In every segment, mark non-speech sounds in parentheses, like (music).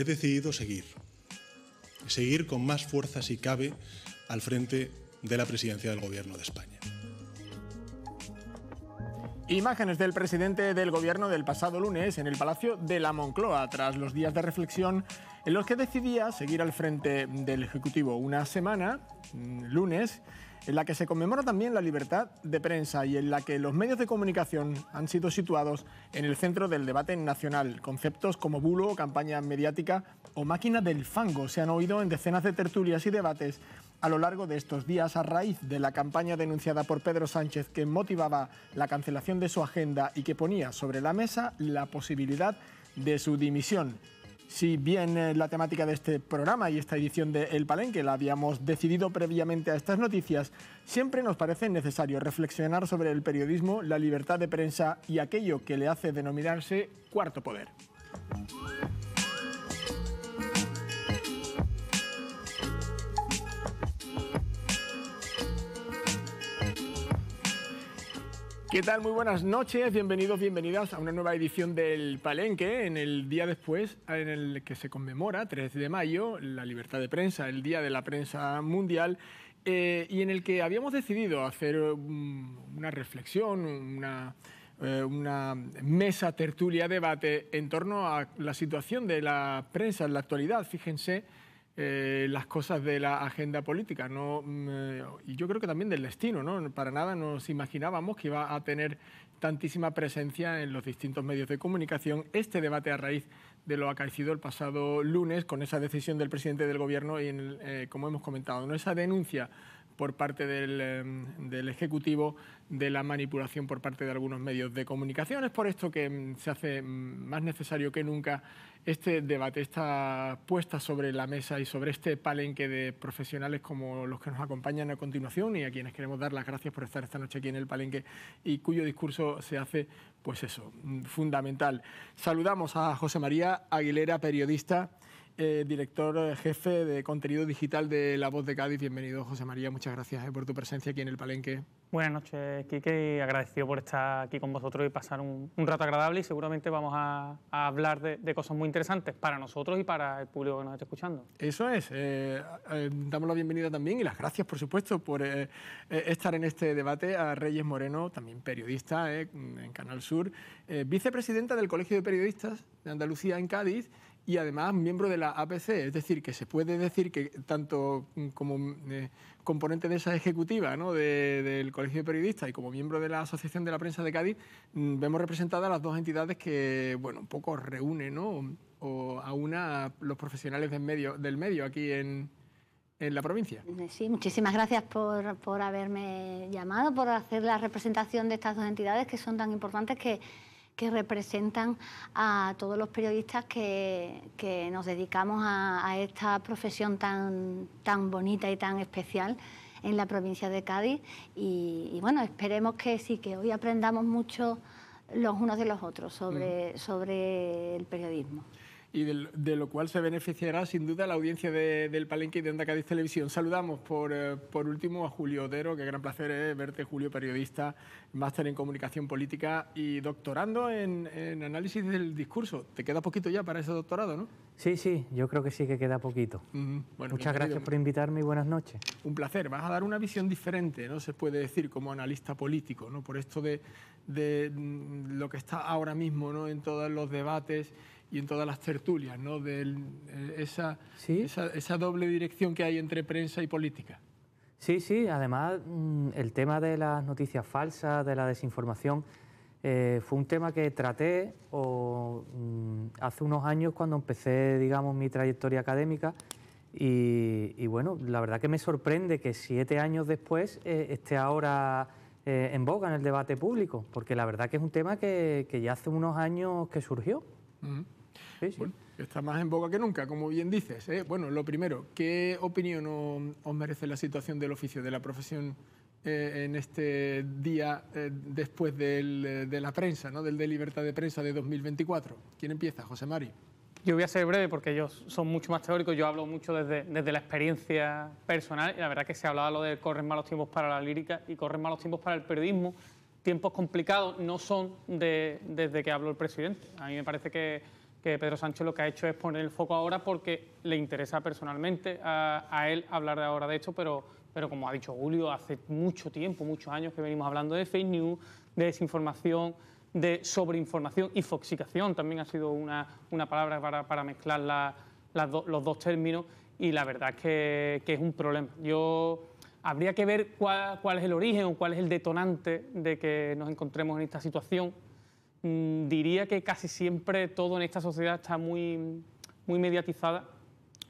he decidido seguir. Seguir con más fuerza si cabe al frente de la presidencia del Gobierno de España. Imágenes del presidente del gobierno del pasado lunes en el Palacio de la Moncloa, tras los días de reflexión en los que decidía seguir al frente del Ejecutivo una semana, mm, lunes, en la que se conmemora también la libertad de prensa y en la que los medios de comunicación han sido situados en el centro del debate nacional. Conceptos como bulo, campaña mediática o máquina del fango se han oído en decenas de tertulias y debates a lo largo de estos días a raíz de la campaña denunciada por Pedro Sánchez que motivaba la cancelación de su agenda y que ponía sobre la mesa la posibilidad de su dimisión. Si bien eh, la temática de este programa y esta edición de El Palenque la habíamos decidido previamente a estas noticias, siempre nos parece necesario reflexionar sobre el periodismo, la libertad de prensa y aquello que le hace denominarse cuarto poder. ¿Qué tal? Muy buenas noches, bienvenidos, bienvenidas a una nueva edición del Palenque, en el día después en el que se conmemora, 3 de mayo, la libertad de prensa, el Día de la Prensa Mundial, eh, y en el que habíamos decidido hacer mm, una reflexión, eh, una mesa tertulia, debate en torno a la situación de la prensa en la actualidad. Fíjense eh, las cosas de la agenda política. No, mm, eh, y yo creo que también del destino. ¿no? Para nada nos imaginábamos que iba a tener tantísima presencia en los distintos medios de comunicación este debate a raíz de lo acaecido el pasado lunes con esa decisión del presidente del Gobierno y, eh, como hemos comentado, ¿no? esa denuncia por parte em, del, Ejecutivo de la manipulación por parte de algunos medios de comunicación. Es por esto que em, se hace em, más necesario que nunca este debate, esta puesta sobre la mesa y sobre este palenque de profesionales como los que nos acompañan a continuación y a quienes queremos dar las gracias por estar esta noche aquí en el palenque y cuyo discurso se hace, pues eso, mm, fundamental. Saludamos a José María Aguilera, periodista eh, director eh, jefe de contenido digital de La Voz de Cádiz. Bienvenido, José María. Muchas gracias eh, por tu presencia aquí en el Palenque. Buenas noches, Quique, agradecido por estar aquí con vosotros y pasar un, rato agradable. Y seguramente vamos a, hablar de, cosas muy interesantes para nosotros y para el público que nos está escuchando. Eso es. damos la bienvenida también y las gracias, por supuesto, por estar en este debate a Reyes Moreno, también periodista en Canal Sur, vicepresidenta del Colegio de Periodistas de Andalucía en Cádiz y además miembro de la APC. Es decir, que se puede decir que tanto mm, como mm, eh, componente de esa ejecutiva ¿no? del Colegio de Periodistas y como miembro de la Asociación de la Prensa de Cádiz, mm, vemos representadas las dos entidades que, bueno, un poco reúnen ¿no? o a una a los profesionales del medio, del medio aquí en, en la provincia. Sí, muchísimas gracias por, por haberme llamado, por hacer la representación de estas dos entidades que son tan importantes que que representan a todos los periodistas que, nos dedicamos a, esta profesión tan, tan bonita y tan especial en la provincia de Cádiz. Y, bueno, esperemos que sí, que hoy aprendamos mucho los unos de los otros sobre, mm. sobre el periodismo y de, lo cual se beneficiará sin duda la audiencia de, del Palenque y de Onda Televisión. Saludamos por, eh, por último a Julio Otero, que gran placer es verte, Julio, periodista, máster en comunicación política y doctorando en, análisis del discurso. Te queda poquito ya para ese doctorado, ¿no? Sí, sí, yo creo que sí que queda poquito. Muchas gracias por invitarme y buenas noches. Un placer. Vas a dar una visión diferente, ¿no? Se puede decir como analista político, ¿no? Por esto de, de mm, lo que está ahora mismo, ¿no? En todos los debates y en todas las tertulias, ¿no? de eh, esa, esa, doble dirección que hay entre prensa y política. Sí, sí, además mm, el tema de las noticias falsas, de la desinformación, eh, fue un tema que traté mm, hace unos años cuando empecé, digamos, mi trayectoria académica y, bueno, la verdad que me sorprende que siete años después eh, esté ahora en boga en el debate público, porque la verdad que es un tema que, ya hace unos años que surgió está más en boca que nunca, como bien dices. ¿eh? Bueno, lo primero, ¿qué opinión os merece la situación del oficio, de la profesión eh, en este día eh, después de la prensa, ¿no? del de libertad de prensa de 2024? ¿Quién empieza? José Mari. Yo voy a ser breve porque ellos son mucho más teóricos, yo hablo mucho desde, la experiencia personal y la verdad que se hablaba lo de corren malos tiempos para la lírica y corren malos tiempos para el periodismo. Tiempos complicados no son desde que habló el presidente. A mí me parece que que Pedro Sánchez lo que ha hecho es poner el foco ahora porque le interesa personalmente a, él hablar de ahora de esto, pero, pero como ha dicho Julio, hace mucho tiempo, muchos años que venimos hablando de fake news, de desinformación, de sobreinformación y foxicación, también ha sido una, palabra para, mezclar los dos términos y la verdad es que, es un problema. Yo habría que ver cuál, cuál es el origen o cuál es el detonante de que nos encontremos en esta situación Mm, diría que casi siempre todo en esta sociedad está muy, muy mediatizada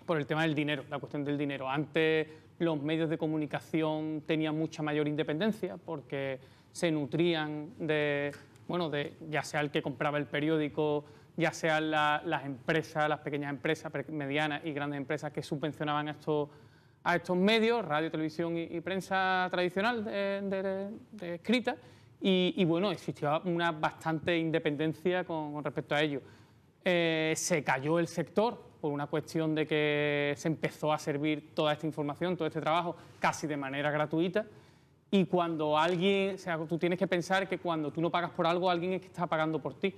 por el tema del dinero, la cuestión del dinero. Antes los medios de comunicación tenían mucha mayor independencia porque se nutrían de, bueno, de ya sea el que compraba el periódico, ya sea las empresas, las pequeñas empresas, medianas y grandes empresas que subvencionaban a estos, medios, radio, televisión y, prensa tradicional de escrita y, bueno, existió una bastante independencia con, respecto a ello. Eh, se cayó el sector por una cuestión de que se empezó a servir toda esta información, todo este trabajo, casi de manera gratuita. Y cuando alguien, o sea, tú tienes que pensar que cuando tú no pagas por algo, alguien es que está pagando por ti.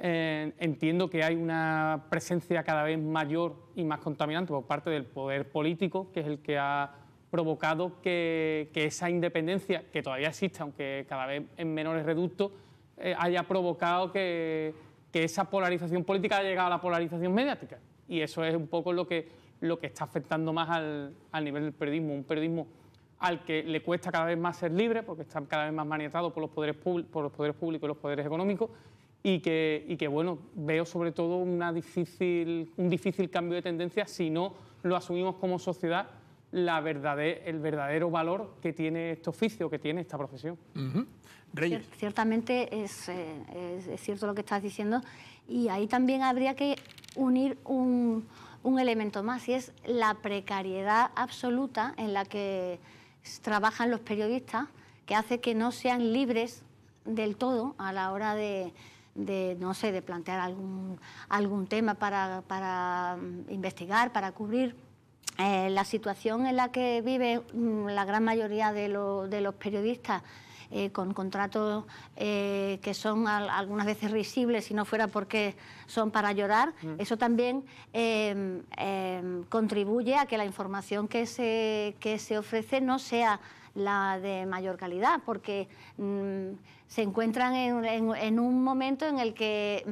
Eh, entiendo que hay una presencia cada vez mayor y más contaminante por parte del poder político, que es el que ha provocado que, esa independencia, que todavía existe, aunque cada vez en menores reductos, eh, haya provocado que, esa polarización política haya llegado a la polarización mediática. Y eso es un poco lo que, lo que está afectando más al, nivel del periodismo, un periodismo al que le cuesta cada vez más ser libre, porque está cada vez más maniatado por los poderes, por los poderes públicos y los poderes económicos, y que, que, bueno, veo sobre todo una difícil, un difícil cambio de tendencia si no lo asumimos como sociedad la el verdadero valor que tiene este oficio, que tiene esta profesión. Ciertamente eh, es, cierto lo que estás diciendo y ahí también habría que unir un, elemento más y es la precariedad absoluta en la que trabajan los periodistas que hace que no sean libres del todo a la hora de, no sé, de plantear algún, algún tema para, para mm, investigar, para cubrir. Eh, la situación en la que vive mm, la gran mayoría de, los periodistas eh, con contratos eh, que son algunas veces risibles, si no fuera porque son para llorar, mm. eso también em, em, contribuye a que la información que se, se ofrece no sea la de mayor calidad, porque mm, se encuentran en, un momento en el que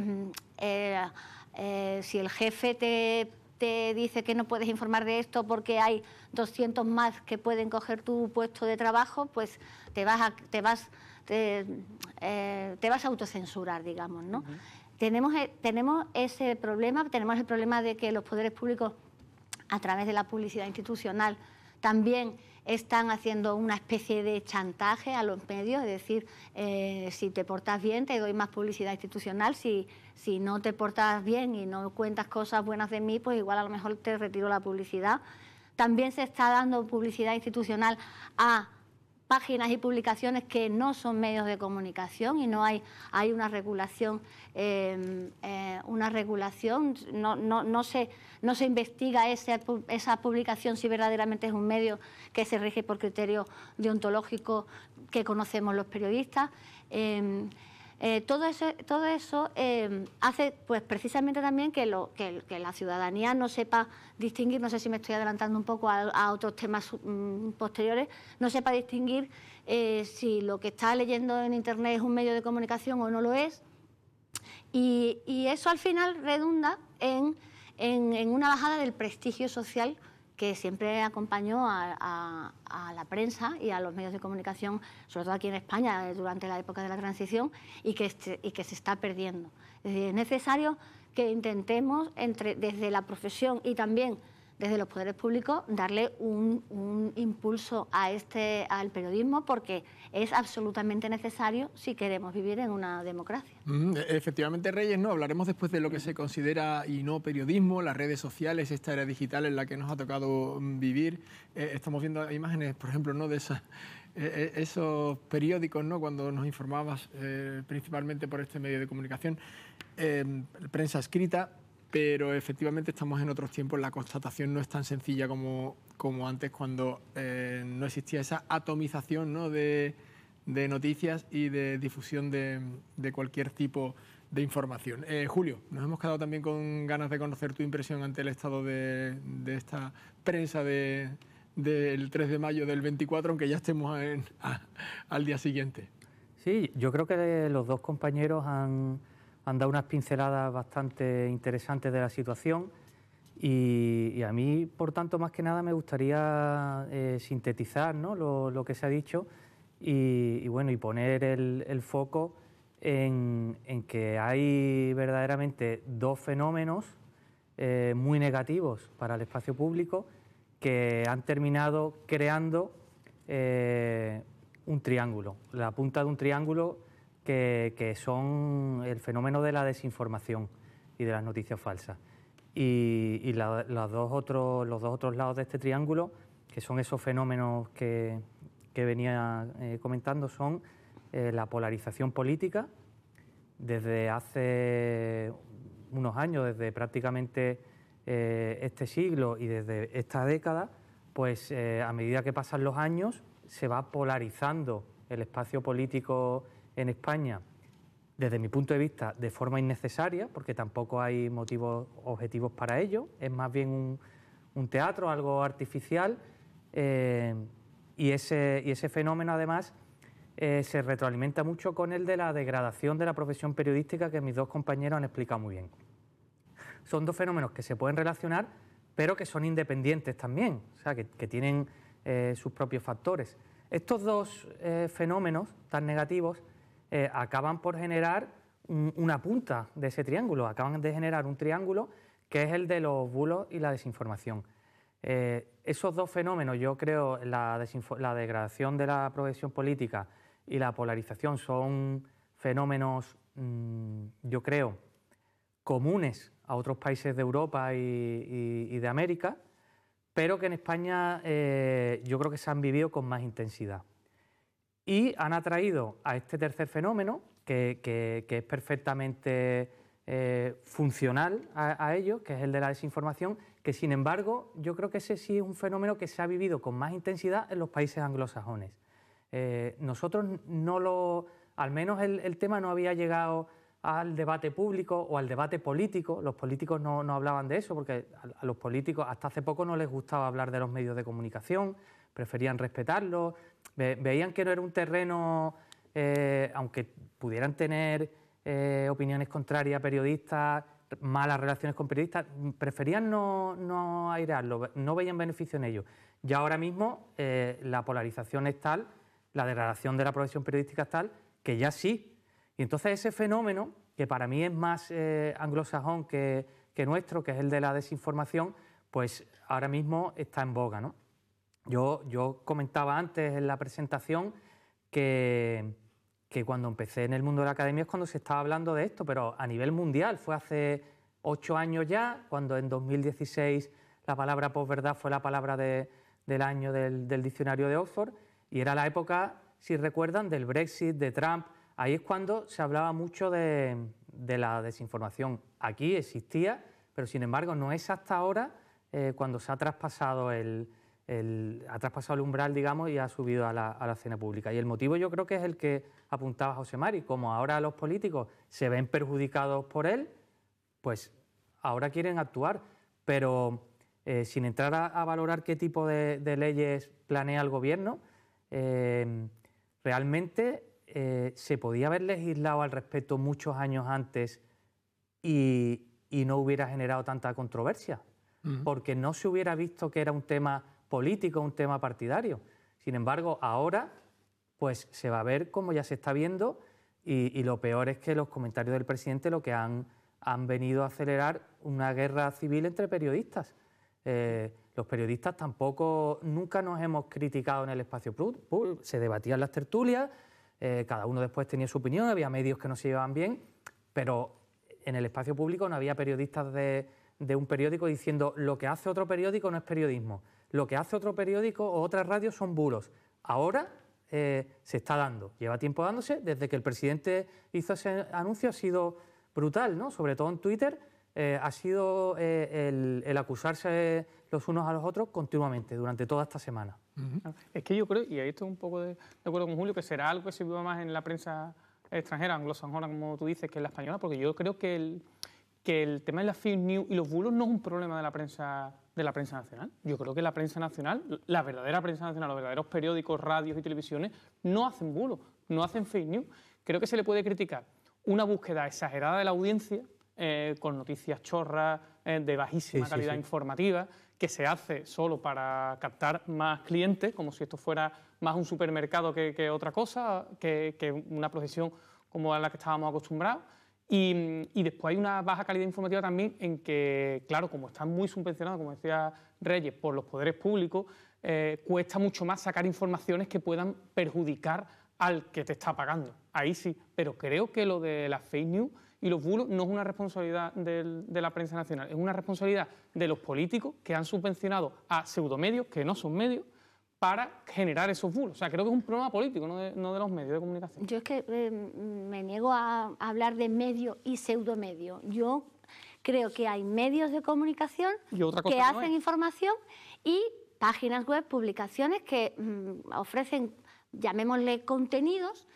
si el jefe te te dice que no puedes informar de esto porque hay 200 más que pueden coger tu puesto de trabajo, pues te vas a, te vas, eh, vas a autocensurar, digamos, ¿no? tenemos, e, tenemos ese problema, tenemos el problema de que los poderes públicos, a través de la publicidad institucional, también están haciendo una especie de chantaje a los medios, es decir, eh, si te portas bien te doy más publicidad institucional, si si no te portas bien y no cuentas cosas buenas de mí, pues igual a lo mejor te retiro la publicidad. También se está dando publicidad institucional a páginas y publicaciones que no son medios de comunicación y no hay, hay una regulación, em, eh, una regulación no, se, no se investiga esa publicación si verdaderamente es un medio que se rige por criterios deontológicos que conocemos los periodistas. Em, eh, todo eso, todo em, eso hace pues precisamente también que, lo, que, la ciudadanía no sepa distinguir, no sé si me estoy adelantando un poco a, otros temas mm, posteriores, no sepa distinguir eh, si lo que está leyendo en Internet es un medio de comunicación o no lo es. Y, eso al final redunda en, en una bajada del prestigio social que siempre acompañó a, la prensa y a los medios de comunicación, sobre todo aquí en España, eh, durante la época de la transición, y que, este, y que se está perdiendo. Es es necesario que intentemos, entre, desde la profesión y también desde los poderes públicos darle un, impulso a este, al periodismo porque es absolutamente necesario si queremos vivir en una democracia. Mm, efectivamente, Reyes, no, hablaremos después de lo que se considera y no periodismo, las redes sociales, esta era digital en la que nos ha tocado mm, vivir. Eh, estamos viendo imágenes, por ejemplo, ¿no? de esas eh, eh, esos periódicos, ¿no? cuando nos informabas principalmente por este medio de comunicación, prensa escrita, pero efectivamente estamos en otros tiempos, la constatación no es tan sencilla como, como antes, cuando eh, no existía esa atomización ¿no? de, noticias y de difusión de, cualquier tipo de información. Eh, Julio, nos hemos quedado también con ganas de conocer tu impresión ante el estado de, esta prensa del 3 de mayo del 24, aunque ya estemos al día siguiente. Sí, yo creo que los dos compañeros han han dado unas pinceladas bastante interesantes de la situación y, a mí, por tanto, más que nada me gustaría eh, sintetizar lo, que se ha dicho y, bueno, y poner el, foco en, que hay verdaderamente dos fenómenos eh, muy negativos para el espacio público que han terminado creando eh, un triángulo, la punta de un triángulo que, son el fenómeno de la desinformación y de las noticias falsas. Y, los dos otros lados de este triángulo, que son esos fenómenos que, que venía eh, comentando, son eh, la polarización política. Desde hace unos años, desde prácticamente eh, este siglo y desde esta década, pues a medida que pasan los años se va polarizando el espacio político en España, desde mi punto de vista, de forma innecesaria, porque tampoco hay motivos objetivos para ello. Es más bien un, teatro, algo artificial. Eh, y, ese, y ese fenómeno, además, eh, se retroalimenta mucho con el de la degradación de la profesión periodística que mis dos compañeros han explicado muy bien. Son dos fenómenos que se pueden relacionar, pero que son independientes también, o sea, que, tienen eh, sus propios factores. Estos dos fenómenos tan negativos eh, acaban por generar una punta de ese triángulo, acaban de generar un triángulo que es el de los bulos y la desinformación. Eh, esos dos fenómenos, yo creo, la, degradación de la progresión política y la polarización son fenómenos, mm, yo creo, comunes a otros países de Europa y, de América, pero que en España eh, yo creo que se han vivido con más intensidad. Y han atraído a este tercer fenómeno, que, es perfectamente eh, funcional a, ellos, que es el de la desinformación, que sin embargo yo creo que ese sí es un fenómeno que se ha vivido con más intensidad en los países anglosajones. Eh, nosotros no lo, al menos el, tema no había llegado al debate público o al debate político, los políticos no, hablaban de eso, porque a, los políticos hasta hace poco no les gustaba hablar de los medios de comunicación, preferían respetarlo, veían que no era un terreno, eh, aunque pudieran tener eh, opiniones contrarias a periodistas, malas relaciones con periodistas, preferían no, no no veían beneficio en ello. Y ahora mismo eh, la polarización es tal, la degradación de la profesión periodística es tal, que ya sí. Y entonces ese fenómeno, que para mí es más anglosajón que, que nuestro, que es el de la desinformación, pues ahora mismo está en boga, ¿no? Yo, comentaba antes en la presentación que, cuando empecé en el mundo de la academia es cuando se estaba hablando de esto, pero a nivel mundial fue hace ocho años ya, cuando en 2016 la palabra posverdad fue la palabra del año del, diccionario de Oxford, y era la época, si recuerdan, del Brexit, de Trump. Ahí es cuando se hablaba mucho de, la desinformación. Aquí existía, pero sin embargo no es hasta ahora eh, cuando se ha traspasado el, ha traspasado el umbral, digamos, y ha subido a la, a escena pública. Y el motivo yo creo que es el que apuntaba José Mari, como ahora los políticos se ven perjudicados por él, pues ahora quieren actuar, pero eh, sin entrar a, valorar qué tipo de, leyes planea el gobierno, eh, realmente eh, se podía haber legislado al respecto muchos años antes y, no hubiera generado tanta controversia, porque no se hubiera visto que era un tema político, un tema partidario. Sin embargo, ahora pues se va a ver cómo ya se está viendo y, lo peor es que los comentarios del presidente lo que han, han venido a acelerar una guerra civil entre periodistas. Eh, los periodistas tampoco, nunca nos hemos criticado en el espacio público, se debatían las tertulias, eh, cada uno después tenía su opinión, había medios que no se llevaban bien, pero en el espacio público no había periodistas de un periódico diciendo lo que hace otro periódico no es periodismo. Lo que hace otro periódico o otra radio son bulos. Ahora eh, se está dando, lleva tiempo dándose, desde que el presidente hizo ese anuncio ha sido brutal, ¿no? Sobre todo en Twitter eh, ha sido eh, el, acusarse los unos a los otros continuamente durante toda esta semana. Ah, es que yo creo, y ahí estoy un poco de, acuerdo con Julio, que será algo que se viva más en la prensa extranjera, anglosajona, como tú dices, que en la española, porque yo creo que el, que el tema de las fake news y los bulos no es un problema de la prensa de la prensa nacional. Yo creo que la prensa nacional, la verdadera prensa nacional, los verdaderos periódicos, radios y televisiones, no hacen bulo, no hacen fake news. Creo que se le puede criticar una búsqueda exagerada de la audiencia, eh, con noticias chorras, eh, de bajísima calidad informativa, que se hace solo para captar más clientes, como si esto fuera más un supermercado que, otra cosa, que, que una profesión como a la que estábamos acostumbrados. Y, después hay una baja calidad informativa también en que, claro, como están muy subvencionados como decía Reyes, por los poderes públicos, eh, cuesta mucho más sacar informaciones que puedan perjudicar al que te está pagando. Ahí sí, pero creo que lo de las fake news y los bulos no es una responsabilidad de la prensa nacional, es una responsabilidad de los políticos que han subvencionado a pseudomedios, que no son medios, para generar esos bulos. O sea, creo que es un problema político, no de, los medios de comunicación. Yo es que eh, me niego a hablar de medio y pseudomedio. Yo creo que hay medios de comunicación que, hacen información y páginas web, publicaciones que mm, ofrecen, llamémosle, contenidos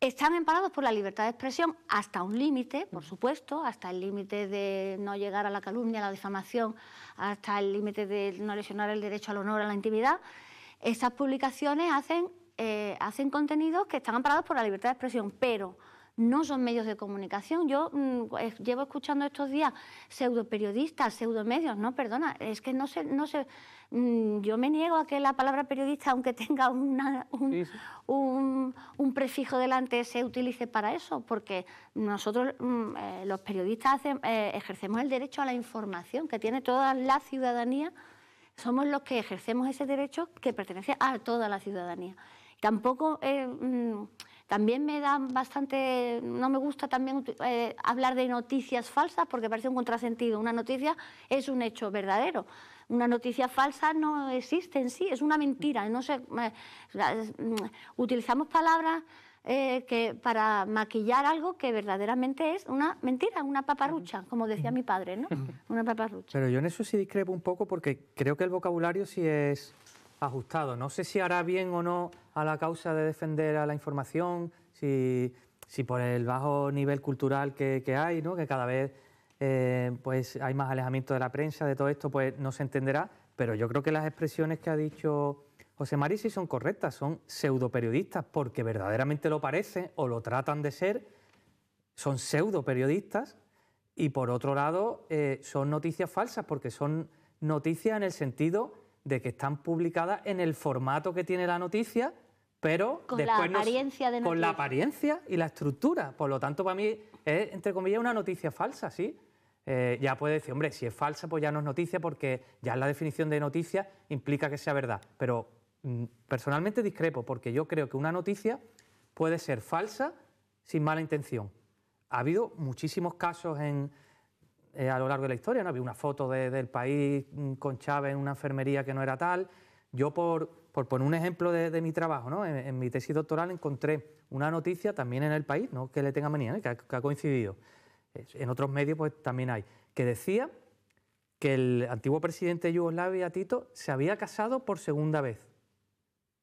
están emparados por la libertad de expresión hasta un límite, por supuesto, hasta el límite de no llegar a la calumnia, a la difamación, hasta el límite de no lesionar el derecho al honor, a la intimidad, esas publicaciones hacen, eh, hacen contenidos que están amparados por la libertad de expresión, pero no son medios de comunicación. Yo mm, llevo escuchando estos días pseudoperiodistas, pseudomedios, no, perdona, es que no sé, no mm, yo me niego a que la palabra periodista, aunque tenga una, un, Un, prefijo delante, se utilice para eso, porque nosotros mm, eh, los periodistas eh, ejercemos el derecho a la información que tiene toda la ciudadanía somos los que ejercemos ese derecho que pertenece a toda la ciudadanía. Tampoco, eh, mm, también me da bastante, no me gusta también eh, hablar de noticias falsas porque parece un contrasentido. Una noticia es un hecho verdadero. Una noticia falsa no existe en sí, es una mentira. No sé, eh, mm, utilizamos palabras eh, que para maquillar algo que verdaderamente es una mentira, una paparrucha, como decía mi padre, ¿no? (laughs) Una paparrucha. Pero yo en eso sí discrepo un poco porque creo que el vocabulario sí es ajustado. No sé si hará bien o no a la causa de defender a la información, si, por el bajo nivel cultural que, hay, ¿no? que cada vez eh, pues hay más alejamiento de la prensa, de todo esto, pues no se entenderá. Pero yo creo que las expresiones que ha dicho José Maris si son correctas, son pseudoperiodistas porque verdaderamente lo parecen o lo tratan de ser, son pseudoperiodistas y por otro lado eh, son noticias falsas porque son noticias en el sentido de que están publicadas en el formato que tiene la noticia, pero con la apariencia con la apariencia y la estructura. Por lo tanto, para mí es entre comillas una noticia falsa, sí. Eh, ya puede decir, hombre, si es falsa, pues ya no es noticia porque ya la definición de noticia implica que sea verdad. Pero Mm, personalmente discrepo porque yo creo que una noticia puede ser falsa sin mala intención. Ha habido muchísimos casos en, eh, a lo largo de la historia, ¿no? Había una foto del país mm, con Chávez en una enfermería que no era tal. Yo, por, poner un ejemplo de, mi trabajo, ¿no? en, mi tesis doctoral encontré una noticia también en el país, no que le tenga manía, ¿eh? que, ha, coincidido. En otros medios pues también hay, que decía que el antiguo presidente de Yugoslavia, Tito, se había casado por segunda vez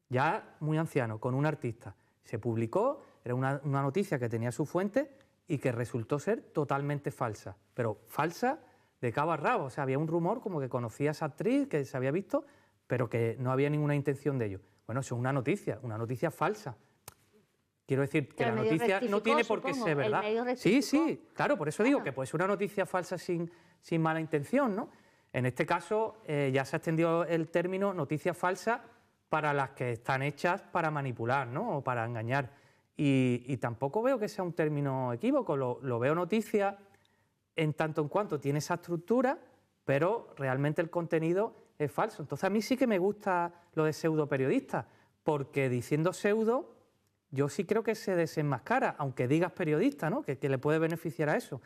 ya muy anciano, con un artista. Se publicó, era una, noticia que tenía su fuente y que resultó ser totalmente falsa, pero falsa de cabo a rabo. O sea, había un rumor como que conocía a esa actriz, que se había visto, pero que no había ninguna intención de ello. Bueno, eso es una noticia, una noticia falsa. Quiero decir que la noticia no tiene por qué ser verdad. Sí, sí, claro, por eso digo que puede ser una noticia falsa sin, sin mala intención, ¿no? En este caso eh, ya se ha extendido el término noticia falsa para las que están hechas para manipular ¿no? o para engañar. Y, tampoco veo que sea un término equívoco, lo, veo noticia en tanto en cuanto tiene esa estructura, pero realmente el contenido es falso. Entonces a mí sí que me gusta lo de pseudo periodista, porque diciendo pseudo yo sí creo que se desenmascara, aunque digas periodista, ¿no? Que, que, le puede beneficiar a eso.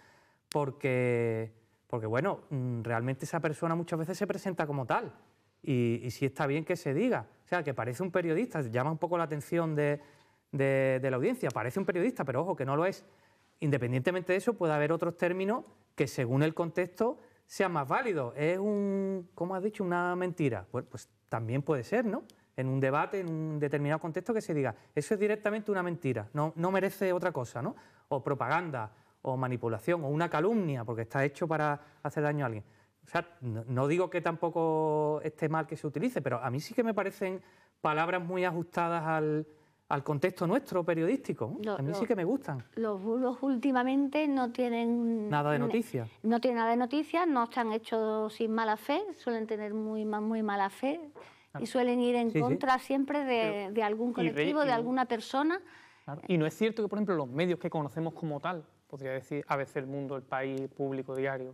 Porque, porque, bueno, mm, realmente esa persona muchas veces se presenta como tal y, si está bien que se diga. O sea, que parece un periodista, llama un poco la atención de, la audiencia, parece un periodista, pero ojo, que no lo es. Independientemente de eso, puede haber otros términos que según el contexto sean más válidos. Es un, ¿cómo has dicho? Una mentira. pues también puede ser, ¿no? En un debate, en un determinado contexto, que se diga, eso es directamente una mentira, no, no merece otra cosa, ¿no? O propaganda, o manipulación, o una calumnia, porque está hecho para hacer daño a alguien. O sea, no, digo que tampoco esté mal que se utilice, pero a mí sí que me parecen palabras muy ajustadas al, contexto nuestro periodístico. a mí sí que me gustan. Los bulos últimamente no tienen... Nada de noticias. No, tienen nada de noticias, no están hechos sin mala fe, suelen tener muy, mala fe ah. y suelen ir en contra siempre de, algún colectivo, de, alguna persona. Y no es cierto que, por ejemplo, los medios que conocemos como tal, podría decir a veces El Mundo, El País, Público, Diario,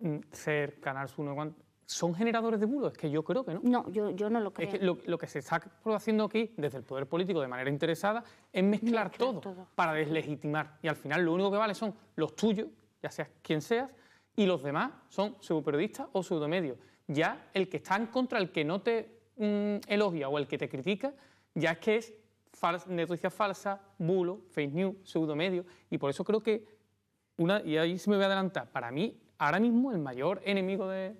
Mm, ser Canal Sur, ¿son generadores de bulos? Es que yo creo que no. No, yo, no lo creo. lo, que se está haciendo aquí, desde el poder político, de manera interesada, es mezclar, todo, para deslegitimar. Y al final lo único que vale son los tuyos, ya seas quien seas, y los demás son periodistas o pseudomedios. Ya el que está en contra, el que no te mm, elogia o el que te critica, ya es que es noticia falsa, bulo, fake news, medio Y por eso creo que, una, y ahí se me voy a adelantar, para mí ahora mismo el mayor enemigo de,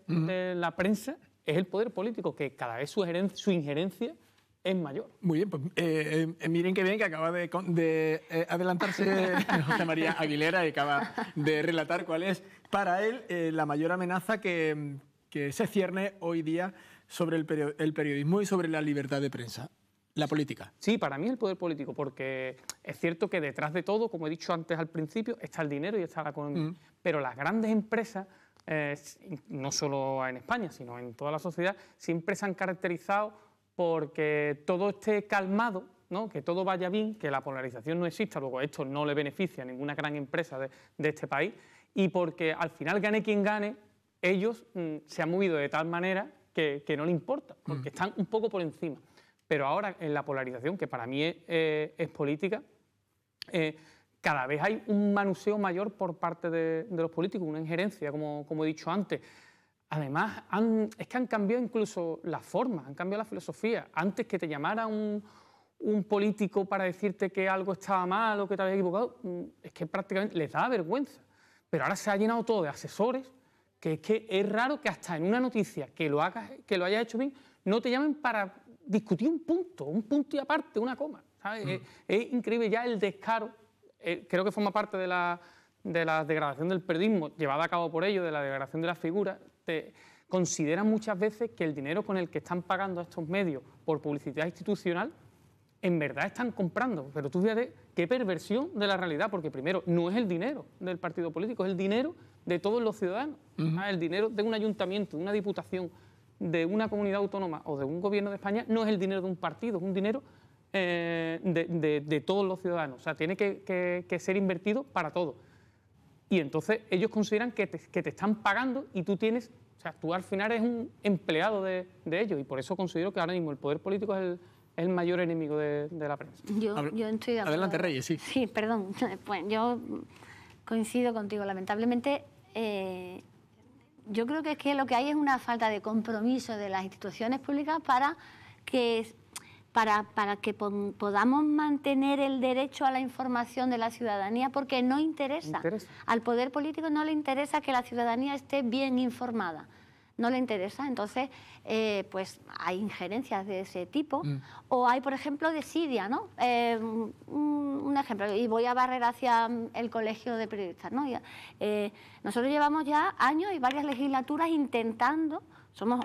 la prensa es el poder político, que cada vez su, su injerencia es mayor. Muy bien, pues eh, eh, eh, miren qué bien que acaba de, adelantarse (laughs) José María Aguilera y acaba de relatar cuál es para él la mayor amenaza que, se cierne hoy día sobre el periodismo y sobre la libertad de prensa la política. Sí, para mí el poder político, porque es cierto que detrás de todo, como he dicho antes al principio, está el dinero y está la economía. Mm. Pero las grandes empresas, eh, no solo en España, sino en toda la sociedad, siempre se han caracterizado porque todo esté calmado, ¿no? que todo vaya bien, que la polarización no exista, luego esto no le beneficia a ninguna gran empresa de, este país, y porque al final gane quien gane, ellos mm, se han movido de tal manera que, no le importa, porque mm. están un poco por encima. Pero ahora en la polarización, que para mí es, eh, política, eh, cada vez hay un manuseo mayor por parte de, los políticos, una injerencia, como, como he dicho antes. Además, es que han cambiado incluso las formas, han cambiado la filosofía. Antes que te llamara un, político para decirte que algo estaba mal o que te había equivocado, mm, es que prácticamente les da vergüenza. Pero ahora se ha llenado todo de asesores, que es que es raro que hasta en una noticia que lo, hagas, que lo hayas hecho bien, no te llamen para discutir un punto, un punto y aparte, una coma. Mm. Eh, es, increíble ya el descaro, eh, creo que forma parte de la, de la degradación del periodismo llevada a cabo por ello, de la degradación de las figuras, te consideran muchas veces que el dinero con el que están pagando a estos medios por publicidad institucional, en verdad están comprando. Pero tú fíjate qué perversión de la realidad, porque primero, no es el dinero del partido político, es el dinero de todos los ciudadanos, ah, el dinero de un ayuntamiento, de una diputación, de una comunidad autónoma o de un gobierno de España no es el dinero de un partido, es un dinero eh, de, todos los ciudadanos. O sea, tiene que, ser invertido para todos. Y entonces ellos consideran que te, están pagando y tú tienes, o sea, tú al final eres un empleado de, ellos. Y por eso considero que ahora mismo el poder político es el, mayor enemigo de, la prensa. Yo, estoy de Adelante, Reyes, sí. Sí, perdón. (laughs) Pues yo coincido contigo. Lamentablemente, eh, yo creo que es que lo que hay es una falta de compromiso de las instituciones públicas para que para, para que podamos mantener el derecho a la información de la ciudadanía, porque no interesa. interesa. Al poder político no le interesa que la ciudadanía esté bien informada no le interesa. Entonces, eh, pues hay injerencias de ese tipo. Mm. O hay, por ejemplo, de Siria, ¿no? Eh, mm, un, ejemplo, y voy a barrer hacia mm, el colegio de periodistas, ¿no? Eh, nosotros llevamos ya años y varias legislaturas intentando somos,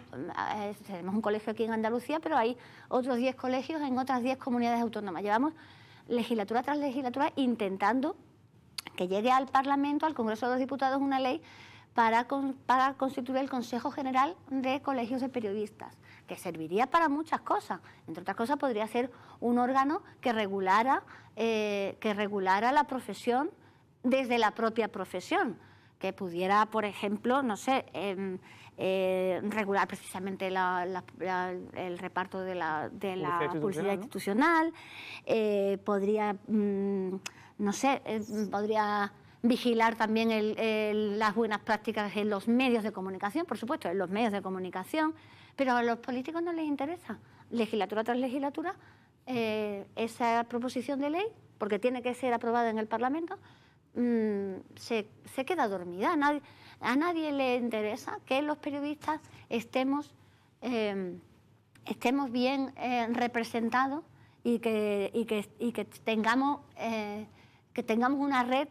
tenemos un colegio aquí en Andalucía, pero hay otros 10 colegios en otras 10 comunidades autónomas. Llevamos legislatura tras legislatura intentando que llegue al Parlamento, al Congreso de los Diputados, una ley para, constituir el Consejo General de Colegios de Periodistas, que serviría para muchas cosas. Entre otras cosas, podría ser un órgano que regulara, eh, que regulara la profesión desde la propia profesión que pudiera, por ejemplo, no sé, em, eh, regular precisamente el reparto de la, publicidad, institucional, eh, podría, mm, no sé, podría vigilar también las buenas prácticas en los medios de comunicación, por supuesto, en los medios de comunicación, pero a los políticos no les interesa. Legislatura tras legislatura, eh, esa proposición de ley, porque tiene que ser aprobada en el Parlamento, mm, se, queda dormida. A nadie, le interesa que los periodistas estemos, em, estemos bien eh, representados y que, que, y que, tengamos, eh, que tengamos una red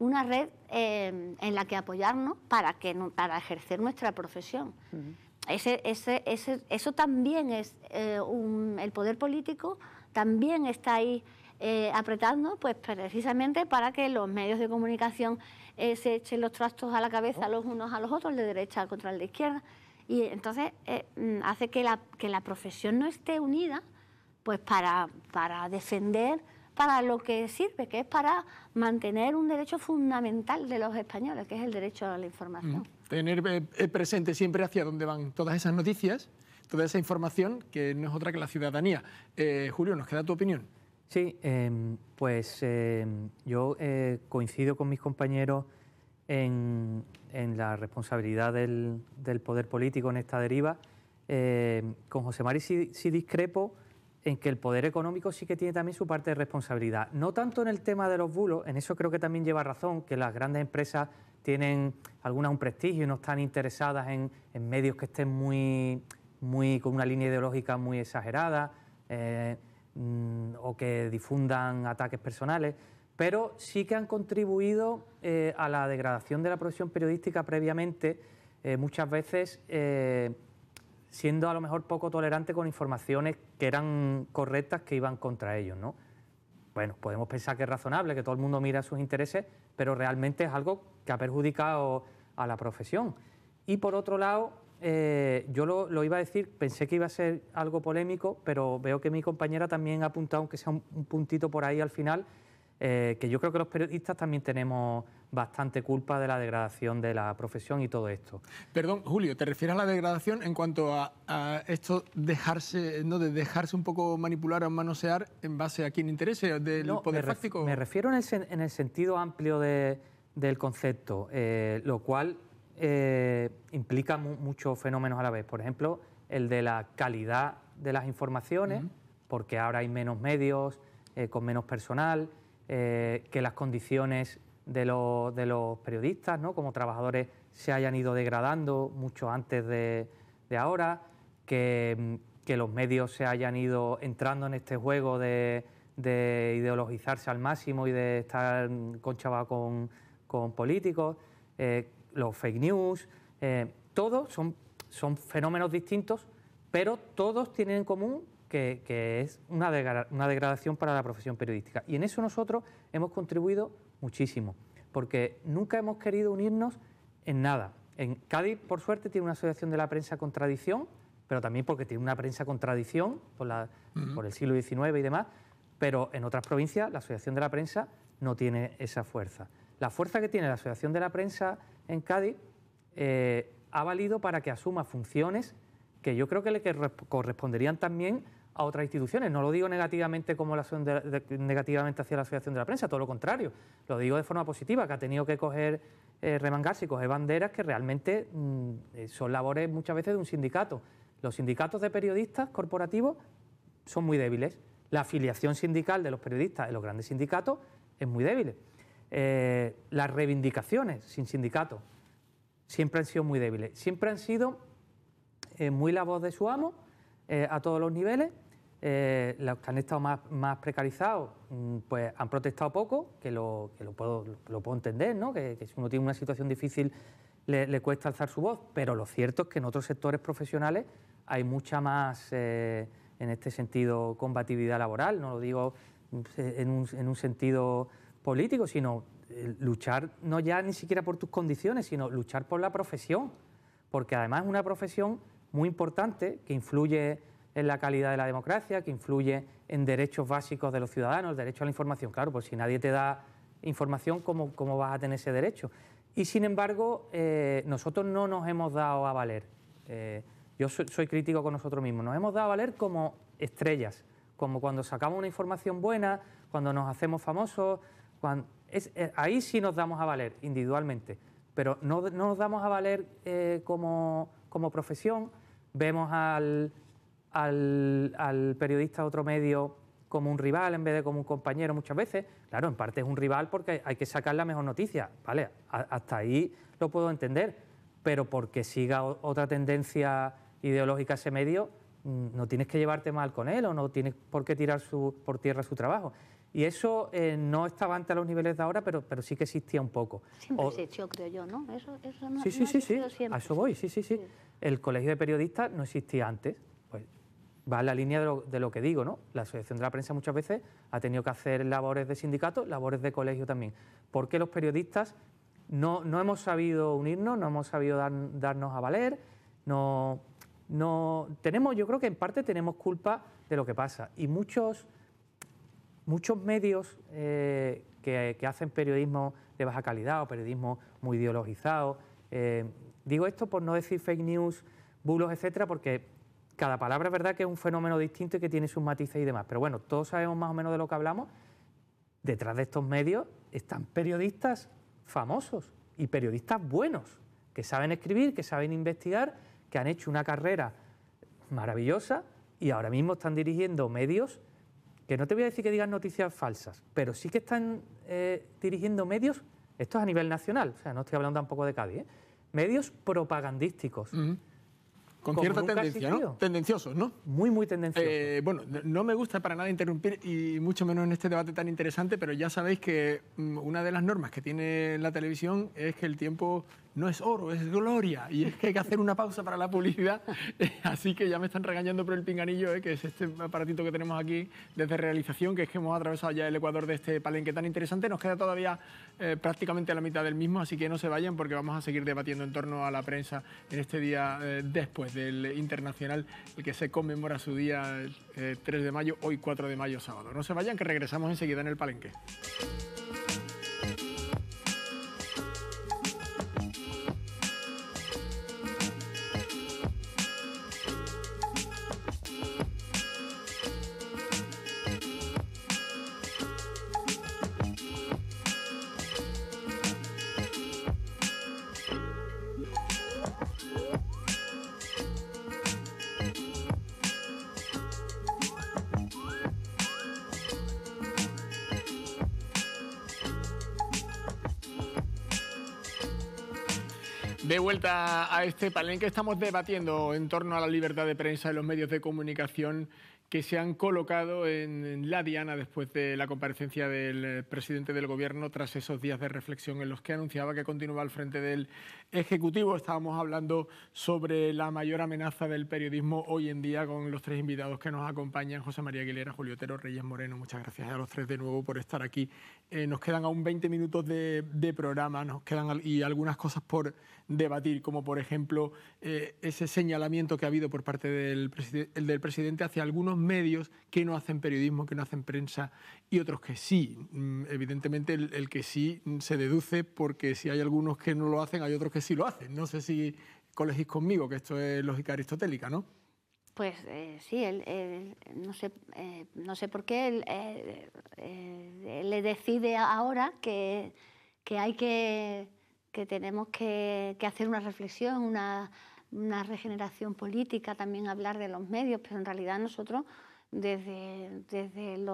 una red eh, en la que apoyarnos para, que, para ejercer nuestra profesión. ese, ese, eso también es eh, el poder político, también está ahí eh, apretando, pues precisamente para que los medios de comunicación se echen los trastos a la cabeza oh. los unos a los otros, de derecha contra de izquierda. Y entonces mm, hace que la, que la profesión no esté unida pues para, para defender para lo que sirve, que es para mantener un derecho fundamental de los españoles, que es el derecho a la información. Tener eh, eh, presente siempre hacia dónde van todas esas noticias, toda esa información, que no es otra que la ciudadanía. Eh, Julio, ¿nos queda tu opinión? Sí, em, pues em, yo coincido con mis compañeros en, la responsabilidad del, poder político en esta deriva. Em, con José Mari sí discrepo en que el poder económico sí que tiene también su parte de responsabilidad. No tanto en el tema de los bulos, en eso creo que también lleva razón, que las grandes empresas tienen algunas un prestigio y no están interesadas en, medios que estén muy, muy con una línea ideológica muy exagerada eh, mm, o que difundan ataques personales, pero sí que han contribuido eh, a la degradación de la profesión periodística previamente, eh, muchas veces siendo a lo mejor poco tolerante con informaciones que eran correctas, que iban contra ellos, ¿no? Bueno, podemos pensar que es razonable, que todo el mundo mira sus intereses, pero realmente es algo que ha perjudicado a la profesión. Y por otro lado, eh, yo lo, iba a decir, pensé que iba a ser algo polémico, pero veo que mi compañera también ha apuntado, aunque sea un puntito por ahí al final, eh, que yo creo que los periodistas también tenemos bastante culpa de la degradación de la profesión y todo esto. Perdón, Julio, ¿te refieres a la degradación en cuanto a, esto dejarse, de dejarse un poco manipular o manosear en base a quien interese del poder práctico? Me refiero en el, sentido amplio del concepto, eh, lo cual eh, implica muchos fenómenos a la vez. Por ejemplo, el de la calidad de las informaciones, porque ahora hay menos medios, con menos personal, eh, que las condiciones de los, periodistas, como trabajadores, se hayan ido degradando mucho antes de, ahora, mm, que, los medios se hayan ido entrando en este juego de, ideologizarse al máximo y de estar mm, con con, con políticos, eh, los fake news, eh, todos son, son fenómenos distintos, pero todos tienen en común que, es una, degradación para la profesión periodística. Y en eso nosotros hemos contribuido muchísimo, porque nunca hemos querido unirnos en nada. En Cádiz, por suerte, tiene una asociación de la prensa con tradición, pero también porque tiene una prensa con tradición por, por el siglo XIX y demás, pero en otras provincias la asociación de la prensa no tiene esa fuerza. La fuerza que tiene la asociación de la prensa en Cádiz eh, ha valido para que asuma funciones que yo creo que le corresponderían también a otras instituciones. No lo digo negativamente como la negativamente hacia la Asociación de la Prensa, todo lo contrario. Lo digo de forma positiva, que ha tenido que coger, eh, remangarse y coger banderas que realmente mm, eh, son labores muchas veces de un sindicato. Los sindicatos de periodistas corporativos son muy débiles. La afiliación sindical de los periodistas en los grandes sindicatos es muy débil. Eh, las reivindicaciones sin sindicato siempre han sido muy débiles. Siempre han sido muy la voz de su amo a todos los niveles eh, los que han estado más, precarizados mm, pues han protestado poco, que lo, puedo, lo puedo entender, ¿no? que, si uno tiene una situación difícil le, cuesta alzar su voz, pero lo cierto es que en otros sectores profesionales hay mucha más, eh, en este sentido, combatividad laboral, no lo digo eh, en un, sentido político, sino luchar no ya ni siquiera por tus condiciones, sino luchar por la profesión, porque además es una profesión muy importante que influye en la calidad de la democracia, que influye en derechos básicos de los ciudadanos, derecho a la información. Claro, pues si nadie te da información, ¿cómo, vas a tener ese derecho? Y sin embargo, eh, nosotros no nos hemos dado a valer. Eh, yo soy, crítico con nosotros mismos. Nos hemos dado a valer como estrellas, como cuando sacamos una información buena, cuando nos hacemos famosos. Eh, ahí sí nos damos a valer individualmente, pero no, nos damos a valer como, como profesión. Vemos al al, periodista de otro medio como un rival en vez de como un compañero muchas veces. Claro, en parte es un rival porque hay que sacar la mejor noticia, ¿vale? hasta ahí lo puedo entender, pero porque siga otra tendencia ideológica ese medio, mm, no tienes que llevarte mal con él o no tienes por qué tirar por tierra su trabajo. Y eso eh, no estaba antes a los niveles de ahora, pero, sí que existía un poco. Siempre creo yo, ¿no? Eso, eso no, sí, sí, sí, A eso voy, sí, sí. sí. El colegio de periodistas no existía antes va en la línea de lo, que digo, ¿no? La Asociación de la Prensa muchas veces ha tenido que hacer labores de sindicato, labores de colegio también. ...porque los periodistas no, hemos sabido unirnos, no hemos sabido darnos a valer? No, no tenemos, yo creo que en parte tenemos culpa de lo que pasa. Y muchos, muchos medios eh, que, hacen periodismo de baja calidad o periodismo muy ideologizado, eh, digo esto por no decir fake news, bulos, etcétera, porque cada palabra es verdad que es un fenómeno distinto y que tiene sus matices y demás. Pero bueno, todos sabemos más o menos de lo que hablamos. Detrás de estos medios están periodistas famosos y periodistas buenos, que saben escribir, que saben investigar, que han hecho una carrera maravillosa y ahora mismo están dirigiendo medios que no te voy a decir que digan noticias falsas, pero sí que están eh, dirigiendo medios, esto es a nivel nacional, o sea, no estoy hablando tampoco de Cádiz, ¿eh? medios propagandísticos con, cierta tendencia, ¿no? Tendenciosos, ¿no? Muy, muy tendenciosos. Eh, bueno, no me gusta para nada interrumpir y mucho menos en este debate tan interesante, pero ya sabéis que mm, una de las normas que tiene la televisión es que el tiempo no es oro, es gloria. Y es que hay que hacer una pausa para la publicidad. (laughs) Así que ya me están regañando por el pinganillo, eh, que es este aparatito que tenemos aquí desde realización, que es que hemos atravesado ya el Ecuador de este palenque tan interesante. Nos queda todavía eh, ...prácticamente a la mitad del mismo, así que no se vayan porque vamos a seguir debatiendo en torno a la prensa en este día eh, después del Internacional, el que se conmemora su día 3 de mayo, hoy 4 de mayo sábado. No se vayan, que regresamos enseguida en el palenque. este panel que estamos debatiendo en torno a la libertad de prensa y los medios de comunicación que se han colocado en la diana después de la comparecencia del eh, presidente del Gobierno tras esos días de reflexión en los que anunciaba que continuaba al frente del Ejecutivo. Estábamos hablando sobre la mayor amenaza del periodismo hoy en día con los tres invitados que nos acompañan, José María Aguilera, Julio Otero, Reyes Moreno. Muchas gracias a los tres de nuevo por estar aquí. Eh, nos quedan aún 20 minutos de, programa nos quedan y algunas cosas por debatir, como por ejemplo eh, ese señalamiento que ha habido por parte del, del presidente hacia algunos medios que no hacen periodismo, que no hacen prensa y otros que sí. Mm, evidentemente el, que sí se deduce porque si hay algunos que no lo hacen, hay otros que sí lo hacen. No sé si colegís conmigo, que esto es lógica aristotélica, ¿no? Pues eh, sí, él, no, sé, eh, no sé por qué él, eh, le decide ahora que, hay que, que tenemos que hacer una reflexión, una, una regeneración política, también hablar de los medios, pero en realidad nosotros desde, desde,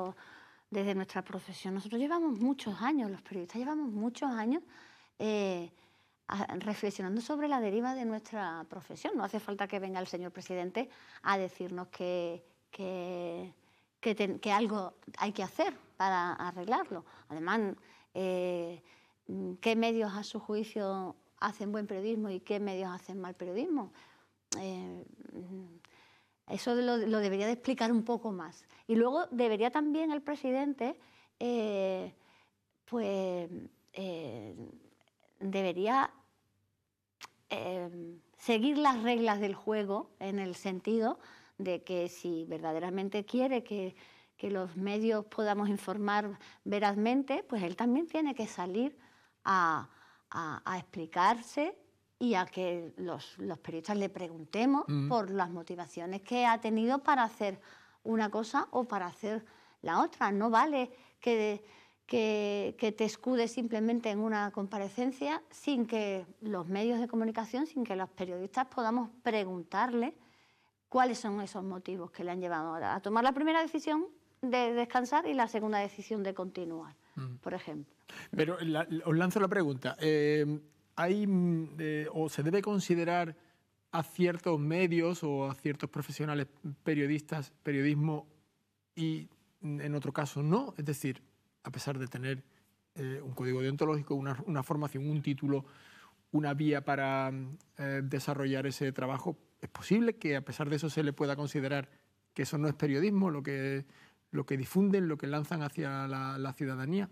desde nuestra profesión, nosotros llevamos muchos años, los periodistas llevamos muchos años eh, reflexionando sobre la deriva de nuestra profesión. No hace falta que venga el señor presidente a decirnos que, que, algo hay que hacer para arreglarlo. Además, eh, ¿qué medios a su juicio hacen buen periodismo y qué medios hacen mal periodismo. Eh, eso lo, debería de explicar un poco más. Y luego debería también el presidente, eh, pues, eh, debería seguir las reglas del juego en el sentido de que si verdaderamente quiere que, que los medios podamos informar verazmente, pues él también tiene que salir a, a, explicarse y a que los, periodistas le preguntemos mm. por las motivaciones que ha tenido para hacer una cosa o para hacer la otra. No vale que, que, te escudes simplemente en una comparecencia sin que los medios de comunicación, sin que los periodistas podamos preguntarle cuáles son esos motivos que le han llevado a tomar la primera decisión de descansar y la segunda decisión de continuar. Mm. por ejemplo. Pero os lanzo la pregunta. Eh, ¿Hay eh, o se debe considerar a ciertos medios o a ciertos profesionales periodistas, periodismo y en otro caso no? Es decir, a pesar de tener eh, un código deontológico, una, una, formación, un título, una vía para desarrollar ese trabajo, ¿es posible que a pesar de eso se le pueda considerar que eso no es periodismo, lo que lo que difunden, lo que lanzan hacia la, ciudadanía?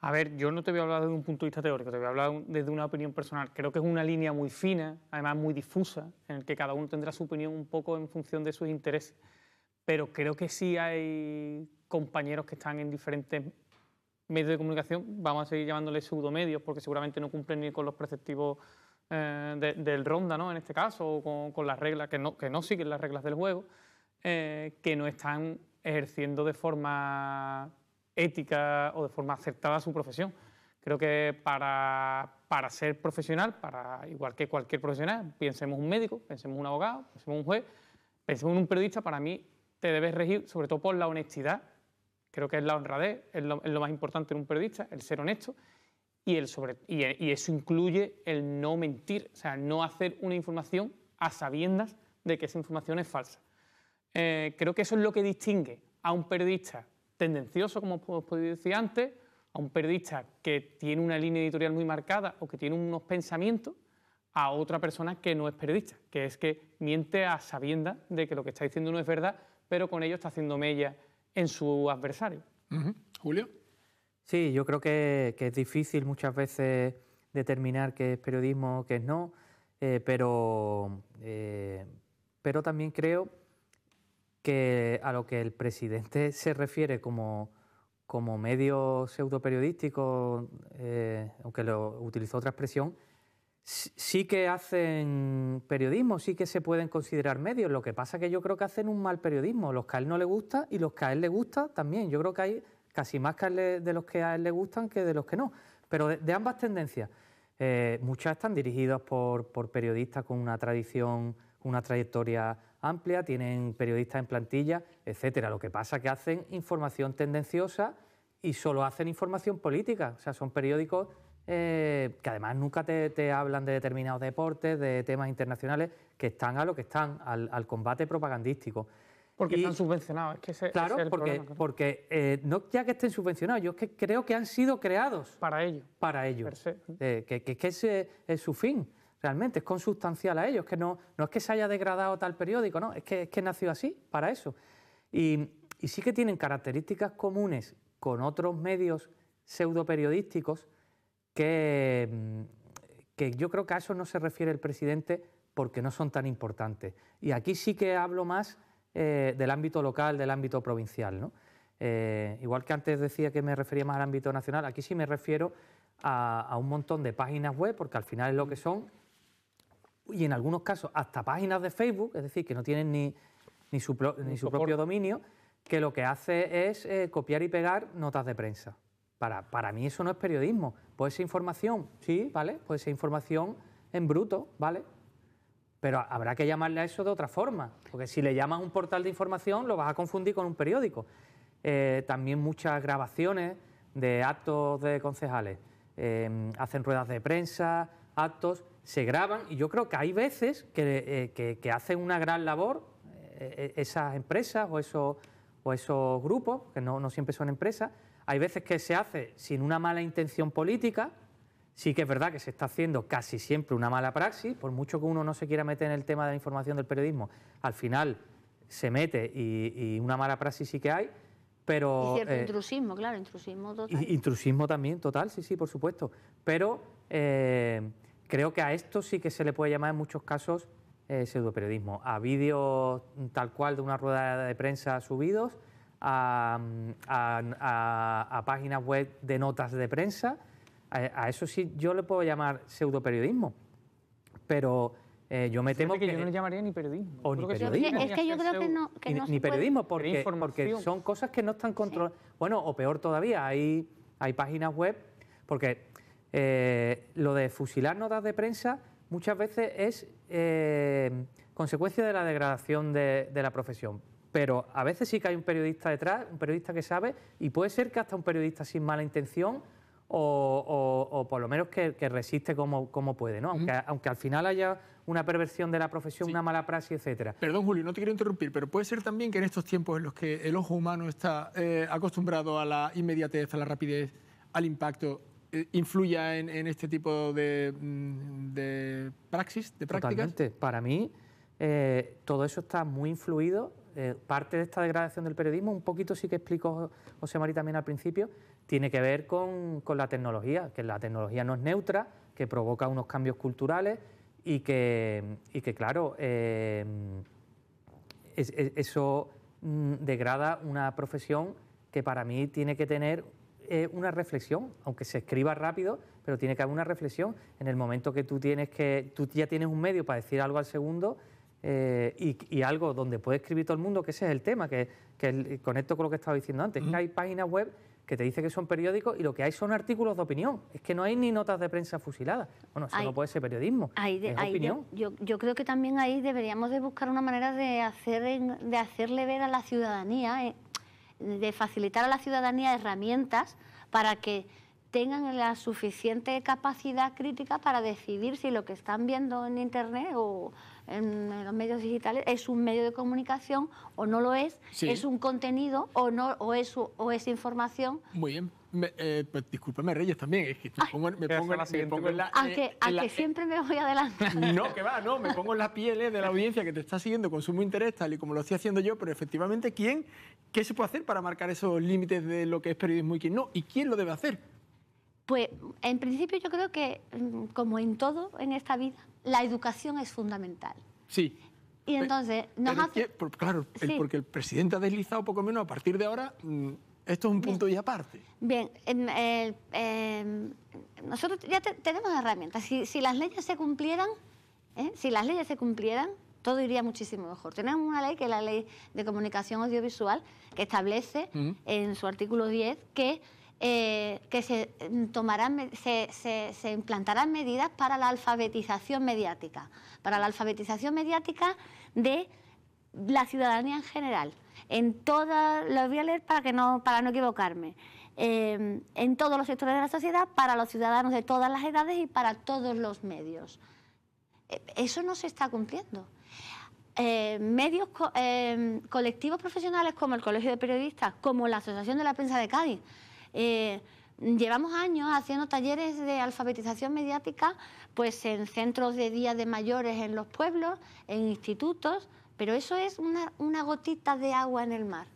A ver, yo no te voy a hablar desde un punto de vista teórico, te voy a hablar desde una opinión personal. Creo que es una línea muy fina, además muy difusa, en la que cada uno tendrá su opinión un poco en función de sus intereses. Pero creo que sí hay compañeros que están en diferentes medios de comunicación, vamos a seguir llamándoles pseudomedios, porque seguramente no cumplen ni con los preceptivos eh, del Ronda, ¿no? En este caso, o con, las reglas, que no, que no siguen las reglas del juego, eh, que no están ejerciendo de forma ética o de forma acertada su profesión. Creo que para, para ser profesional, para igual que cualquier profesional, pensemos un médico, pensemos un abogado, pensemos un juez, pensemos un periodista, para mí te debes regir sobre todo por la honestidad. Creo que es la honradez, es lo, más importante en un periodista, el ser honesto. Y, el sobre, y eso incluye el no mentir, o sea, no hacer una información a sabiendas de que esa información es falsa. Eh, creo que eso es lo que distingue a un periodista tendencioso, como os podido decir antes, a un periodista que tiene una línea editorial muy marcada o que tiene unos pensamientos, a otra persona que no es periodista, que es que miente a sabiendas de que lo que está diciendo no es verdad, pero con ello está haciendo mella en su adversario. Julio. Sí, yo creo que, es difícil muchas veces determinar qué es periodismo, o qué es no, eh, pero, eh, pero también creo que a lo que el presidente se refiere como, como medio pseudoperiodísticos eh, aunque lo utilizó otra expresión, sí que hacen periodismo, sí que se pueden considerar medios. Lo que pasa es que yo creo que hacen un mal periodismo. Los que a él no le gusta y los que a él le gusta también. Yo creo que hay casi más de los que a él le gustan que de los que no. Pero de, ambas tendencias. Eh, muchas están dirigidas por, por periodistas con una tradición, una trayectoria amplia, tienen periodistas en plantilla, etcétera. Lo que pasa es que hacen información tendenciosa y solo hacen información política. O sea, son periódicos eh, que además nunca te, hablan de determinados deportes, de temas internacionales, que están a lo que están, al, combate propagandístico. Porque están subvencionados, es que Claro, porque, porque eh, no ya que estén subvencionados, yo que creo que han sido creados. Para ello. Para ello. Eh, que, que ese es su fin realmente, es consustancial a ellos, que no, es que se haya degradado tal periódico, no, es que, es que nació así, para eso. Y, sí que tienen características comunes con otros medios pseudoperiodísticos que, mm, que yo creo que a eso no se refiere el presidente porque no son tan importantes. Y aquí sí que hablo más eh, del ámbito local, del ámbito provincial. Eh, igual que antes decía que me refería más al ámbito nacional, aquí sí me refiero a, un montón de páginas web, porque al final es lo que son, y en algunos casos hasta páginas de Facebook, es decir, que no tienen ni, su, propio dominio, que lo que hace es eh, copiar y pegar notas de prensa. Para, para mí eso no es periodismo. Puede ser información, sí, ¿vale? Puede ser información en bruto, ¿vale? Pero habrá que llamarle a eso de otra forma, porque si le llamas un portal de información lo vas a confundir con un periódico. Eh, también muchas grabaciones de actos de concejales. Eh, hacen ruedas de prensa, actos, se graban y yo creo que hay veces que, eh, hacen una gran labor eh, eh, esas empresas o esos, o esos grupos, que no, siempre son empresas, hay veces que se hace sin una mala intención política, sí que es verdad que se está haciendo casi siempre una mala praxis, por mucho que uno no se quiera meter en el tema de la información del periodismo, al final se mete y, una mala praxis sí que hay. Pero, cierto intrusismo, claro, intrusismo total. Intrusismo también, total, sí, sí, por supuesto. Pero Creo que a esto sí que se le puede llamar en muchos casos eh, pseudoperiodismo, a vídeos tal cual de una rueda de prensa subidos, a, páginas web de notas de prensa, a, eso sí yo le puedo llamar pseudoperiodismo, pero eh, yo me temo que, yo no le llamaría ni periodismo. Es que yo creo que no, periodismo porque, son cosas que no están controladas. Bueno, o peor todavía, hay, hay páginas web porque eh, lo de fusilar notas de prensa muchas veces es eh, consecuencia de la degradación de, la profesión. Pero a veces sí que hay un periodista detrás, un periodista que sabe, y puede ser que hasta un periodista sin mala intención o, por lo menos que, resiste como, puede, ¿no? Aunque, al final haya una perversión de la profesión, una mala praxis, etcétera. Perdón, Julio, no te quiero interrumpir, pero puede ser también que en estos tiempos en los que el ojo humano está eh, acostumbrado a la inmediatez, a la rapidez, al impacto, eh, influya en, este tipo mm, de, praxis, de prácticas? Totalmente. Para mí, eh, todo eso está muy influido. Eh, parte de esta degradación del periodismo, un poquito sí que explicó José María también al principio, tiene que ver con, la tecnología, que la tecnología no es neutra, que provoca unos cambios culturales y que, que claro, eso mm, degrada una profesión que para mí tiene que tener eh, una reflexión, aunque se escriba rápido, pero tiene que haber una reflexión. En el momento que tú tienes que, tú ya tienes un medio para decir algo al segundo eh, y, algo donde puede escribir todo el mundo, que ese es el tema, que, conecto con lo que estaba diciendo antes, que hay páginas web que te dice que son periódicos y lo que hay son artículos de opinión. Es que no hay ni notas de prensa fusiladas. Bueno, eso no puede ser periodismo. Hay de, opinión. yo, creo que también ahí deberíamos de buscar una manera de, hacer, de hacerle ver a la ciudadanía eh, de facilitar a la ciudadanía herramientas para que tengan la suficiente capacidad crítica para decidir si lo que están viendo en Internet o en los medios digitales es un medio de comunicación o no lo es, es un contenido o, no, o, es, o es información. Muy bien. Me, eh, pues, Reyes, también, me, pongo, A siempre me voy adelante. No, que va, no, me pongo en las pieles eh, de la audiencia que te está siguiendo con sumo interés, tal y como lo estoy haciendo yo, pero efectivamente, ¿quién, qué se puede hacer para marcar esos límites de lo que es periodismo y quién no? ¿Y quién lo debe hacer? Pues, en principio, yo creo que, mm, como en todo en esta vida, la educación es fundamental. Sí. Y entonces, nos hace... claro, porque el presidente ha deslizado poco menos a partir de ahora... Mm, esto es un punto y aparte. Bien, em, em, nosotros ya tenemos herramientas. Si, si, las leyes se cumplieran, ¿eh? si las leyes se cumplieran, todo iría muchísimo mejor. Tenemos una ley que es la Ley de Comunicación Audiovisual, que establece en su artículo 10 que, eh, que se, em, tomarán, se, se implantarán medidas para la alfabetización mediática, para la alfabetización mediática de la ciudadanía en general en todas, lo voy a leer para, que no, para no equivocarme, em, en todos los sectores de la sociedad, para los ciudadanos de todas las edades y para todos los medios. E, eso no se está cumpliendo. Eh, medios em, colectivos profesionales como el Colegio de Periodistas, como la Asociación de la Prensa de Cádiz. Eh, llevamos años haciendo talleres de alfabetización mediática pues en centros de día de mayores en los pueblos, en institutos, pero eso es una, gotita de agua en el mar.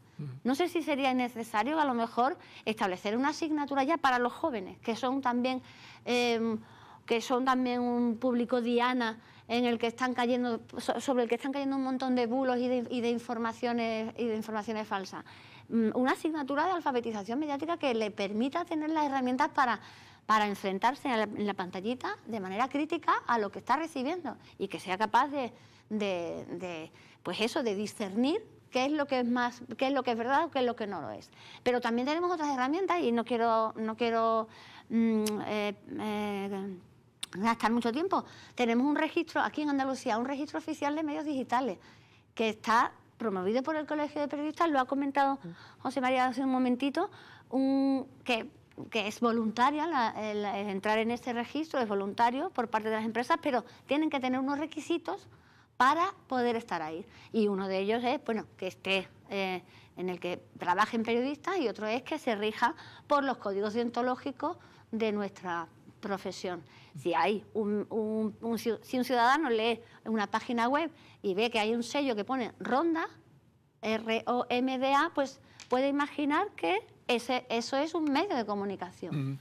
No sé si sería necesario a lo mejor establecer una asignatura ya para los jóvenes, que son también, em, que son también un público diana en el que están cayendo, sobre el que están cayendo un montón de bulos y de, informaciones, y de informaciones falsas. Mm, una asignatura de alfabetización mediática que le permita tener las herramientas para, para enfrentarse en la pantallita de manera crítica a lo que está recibiendo y que sea capaz de, de, pues eso, de discernir qué es lo que es más, qué es lo que es verdad o qué es lo que no lo es. Pero también tenemos otras herramientas y no quiero, no quiero mm, eh, eh, gastar mucho tiempo. Tenemos un registro aquí en Andalucía, un registro oficial de medios digitales que está promovido por el Colegio de Periodistas, lo ha comentado mm. José María hace un momentito, que, que es voluntaria, entrar en este registro es voluntario por parte de las empresas, pero tienen que tener unos requisitos para poder estar ahí. Y uno de ellos es, bueno, que esté eh, en el que trabajen periodistas y otro es que se rija por los códigos deontológicos de nuestra profesión. Si hay un, si un ciudadano lee una página web y ve que hay un sello que pone ronda, R-O-M-D-A, pues puede imaginar que ese, eso es un medio de comunicación. Mm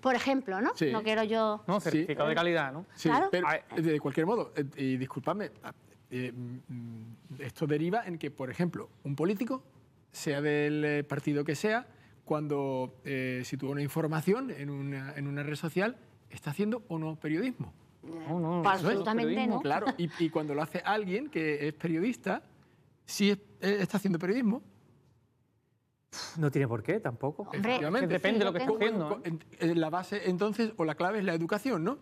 por ejemplo, ¿no? No quiero yo... No, certificado eh, de calidad, ¿no? pero ah, eh. de cualquier modo, eh, y disculpadme, ah, mm, esto deriva en que, por ejemplo, un político, sea del partido que sea, cuando sitúa una información en una, red social, está haciendo o no periodismo. No, absolutamente no. Claro, y, cuando lo hace alguien que es periodista, sí está haciendo periodismo. No tiene por qué, tampoco. obviamente Depende de lo que estés haciendo. ¿eh? La base, entonces, o la clave es la educación, ¿no?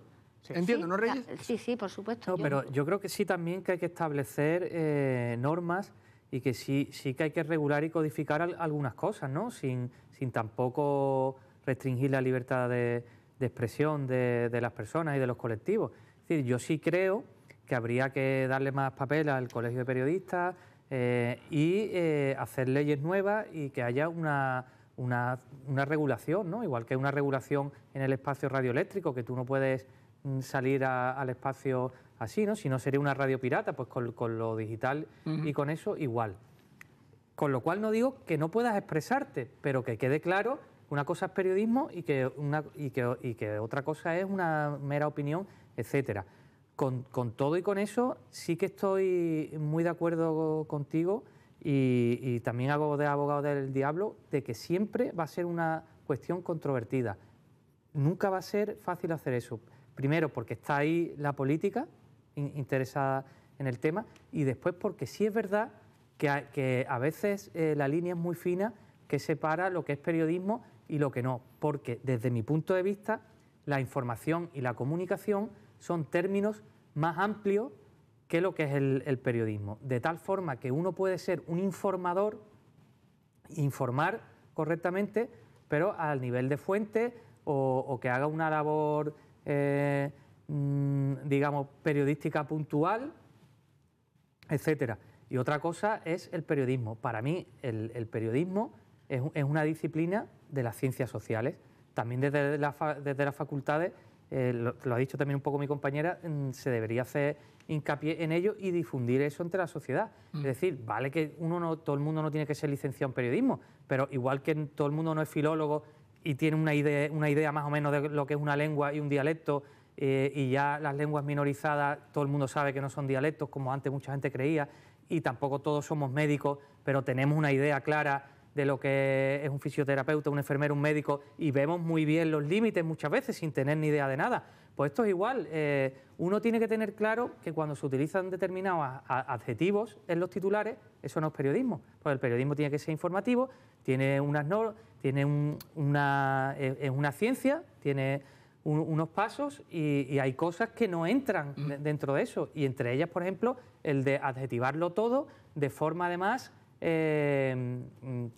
Entiendo, ¿no, Reyes? Sí, sí, por supuesto. pero yo creo que sí también que hay que establecer eh, normas y que sí, sí que hay que regular y codificar algunas cosas, ¿no? Sin, tampoco restringir la libertad de, de expresión de, de, las personas y de los colectivos. Es decir, yo sí creo que habría que darle más papel al Colegio de Periodistas, eh, y eh, hacer leyes nuevas y que haya una, regulación, ¿no? igual que una regulación en el espacio radioeléctrico, que tú no puedes mm, salir al espacio así, ¿no? si no sería una radio pirata, pues con, lo digital y con eso igual. Con lo cual no digo que no puedas expresarte, pero que quede claro una cosa es periodismo y que, una, y que otra cosa es una mera opinión, etcétera con, todo y con eso, sí que estoy muy de acuerdo contigo y, también hago de abogado del diablo de que siempre va a ser una cuestión controvertida. Nunca va a ser fácil hacer eso. Primero, porque está ahí la política interesada en el tema y después porque sí es verdad que a, veces eh, la línea es muy fina que separa lo que es periodismo y lo que no. Porque desde mi punto de vista, la información y la comunicación son términos más amplios que lo que es el, periodismo. De tal forma que uno puede ser un informador, informar correctamente, pero al nivel de fuente o, que haga una labor, eh, mm, digamos, periodística puntual, etcétera. Y otra cosa es el periodismo. Para mí, el, periodismo es, una disciplina de las ciencias sociales, también desde las facultades eh, lo, ha dicho también un poco mi compañera, mm, se debería hacer hincapié en ello y difundir eso entre la sociedad. Es mm. decir, vale que uno no, todo el mundo no tiene que ser licenciado en periodismo, pero igual que todo el mundo no es filólogo y tiene una idea, una idea más o menos de lo que es una lengua y un dialecto, eh, y ya las lenguas minorizadas, todo el mundo sabe que no son dialectos, como antes mucha gente creía, y tampoco todos somos médicos, pero tenemos una idea clara de lo que es un fisioterapeuta, un enfermero, un médico, y vemos muy bien los límites muchas veces sin tener ni idea de nada. Pues esto es igual, eh, uno tiene que tener claro que cuando se utilizan determinados adjetivos en los titulares, eso no es periodismo, pues el periodismo tiene que ser informativo, tiene unas normas, tiene una, es una ciencia, tiene unos pasos y, y, hay cosas que no entran mm. dentro de eso, y entre ellas, por ejemplo, el de adjetivarlo todo de forma además eh,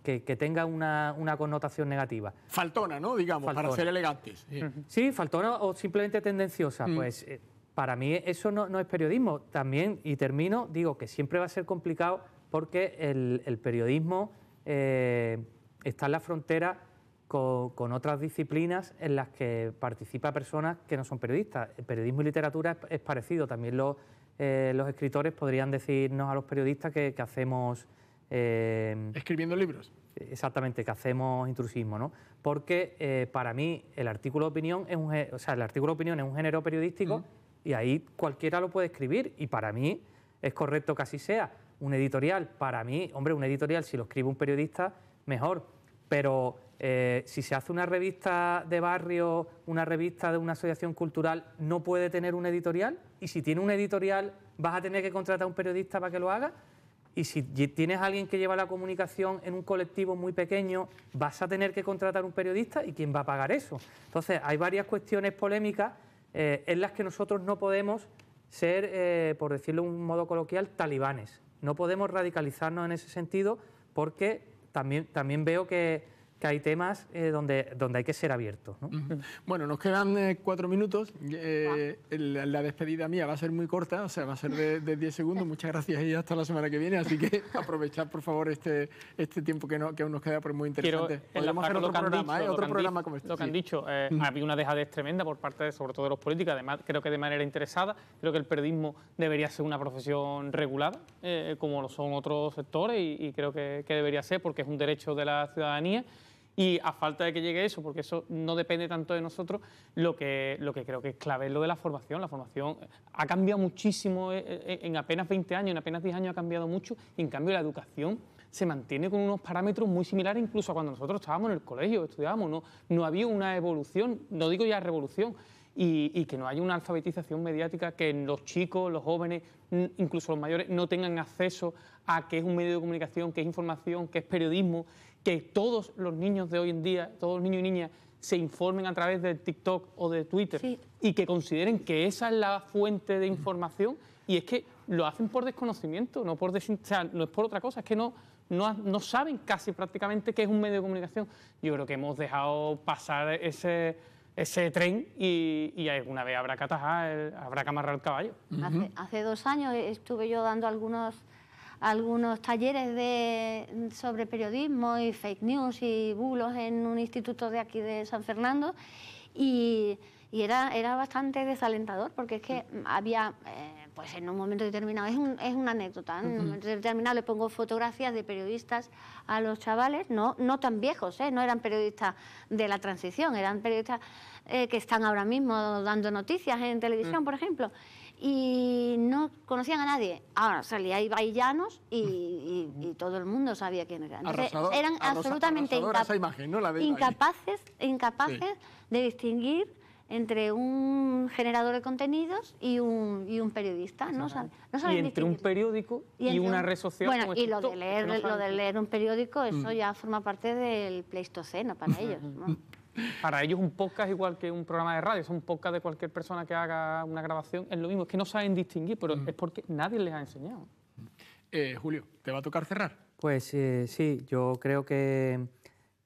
que, tenga una, connotación negativa. Faltona, ¿no? Digamos, para ser elegantes. Sí. faltona o simplemente tendenciosa. Mm. Pues eh, para mí eso no, es periodismo. También, y termino, digo que siempre va a ser complicado porque el, periodismo eh, está en la frontera con, otras disciplinas en las que participa personas que no son periodistas. El periodismo y literatura es, parecido. También los, escritores podrían decirnos a los periodistas que hacemos... Em, Escribiendo libros. Exactamente, que hacemos intrusismo ¿no? Porque eh, para mí el artículo de opinión es un, o sea, el artículo de opinión es un género periodístico y ahí cualquiera lo puede escribir y para mí es correcto que así sea. Un editorial, para mí, hombre, un editorial, si lo escribe un periodista, mejor. Pero eh, si se hace una revista de barrio, una revista de una asociación cultural, no puede tener un editorial. Y si tiene un editorial, vas a tener que contratar a un periodista para que lo haga. Y si tienes a alguien que lleva la comunicación en un colectivo muy pequeño, vas a tener que contratar un periodista y quién va a pagar eso. Entonces, hay varias cuestiones polémicas eh, en las que nosotros no podemos ser, eh, por decirlo de un modo coloquial, talibanes. No podemos radicalizarnos en ese sentido porque también, también veo que que hay temas eh, donde, donde hay que ser abierto Bueno, nos quedan eh, cuatro minutos. Ah. Eh, la, despedida mía va a ser muy corta, o sea, va a ser de, diez segundos. Muchas gracias y hasta la semana que viene. Así que (laughs) aprovechad, por favor, este, este tiempo que, aún nos queda, por muy interesante. Podemos hacer otro programa, otro programa como este. Lo que han dicho, había una dejadez tremenda por parte, sobre todo, de los políticos, además, creo que de manera interesada. Creo que el periodismo debería ser una profesión regulada, como lo son otros sectores, y, creo que, que debería ser, porque es un derecho de la ciudadanía. Y a falta de que llegue eso, porque eso no depende tanto de nosotros, lo que, lo que creo que es clave es lo de la formación. La formación ha cambiado muchísimo eh, eh, en apenas 20 años, en apenas 10 años ha cambiado mucho, y en cambio la educación se mantiene con unos parámetros muy similares incluso a cuando nosotros estábamos en el colegio, estudiábamos, no, no había una evolución, no digo ya revolución, y, y, que no haya una alfabetización mediática, que los chicos, los jóvenes, incluso los mayores, no tengan acceso a qué es un medio de comunicación, qué es información, qué es periodismo, que todos los niños de hoy en día, todos los niños y niñas, se informen a través de TikTok o de Twitter y que consideren que esa es la fuente de información y es que lo hacen por desconocimiento, no por no es por otra cosa, es que no, no, saben casi prácticamente qué es un medio de comunicación. Yo creo que hemos dejado pasar ese, ese tren y, alguna vez habrá que habrá que amarrar el caballo. Hace, hace, dos años estuve yo dando algunos algunos talleres de, sobre periodismo y fake news y bulos en un instituto de aquí de San Fernando y, era, era bastante desalentador porque es que había... Eh, pues en un momento determinado, es, es una anécdota, ¿eh? en un momento determinado le pongo fotografías de periodistas a los chavales, no, no tan viejos, ¿eh? no eran periodistas de la transición, eran periodistas que están ahora mismo dando noticias en televisión, mm. por ejemplo y no conocían a nadie. Ahora salía ahí bailanos y, y, todo el mundo sabía quién era. eran absolutamente incapaces, incapaces de distinguir entre un generador de contenidos y un, y un periodista. No, no y entre un periódico y, una red social. Bueno, y este lo de, leer, lo de leer un periódico, eso mm. ya forma parte del pleistoceno para mm. ellos. ¿no? Mm. Para ellos un podcast es igual que un programa de radio, es un podcast de cualquier persona que haga una grabación, es lo mismo, es que no saben distinguir, pero mm. es porque nadie les ha enseñado. Mm. Eh, Julio, ¿te va a tocar cerrar? Pues eh, sí, yo creo que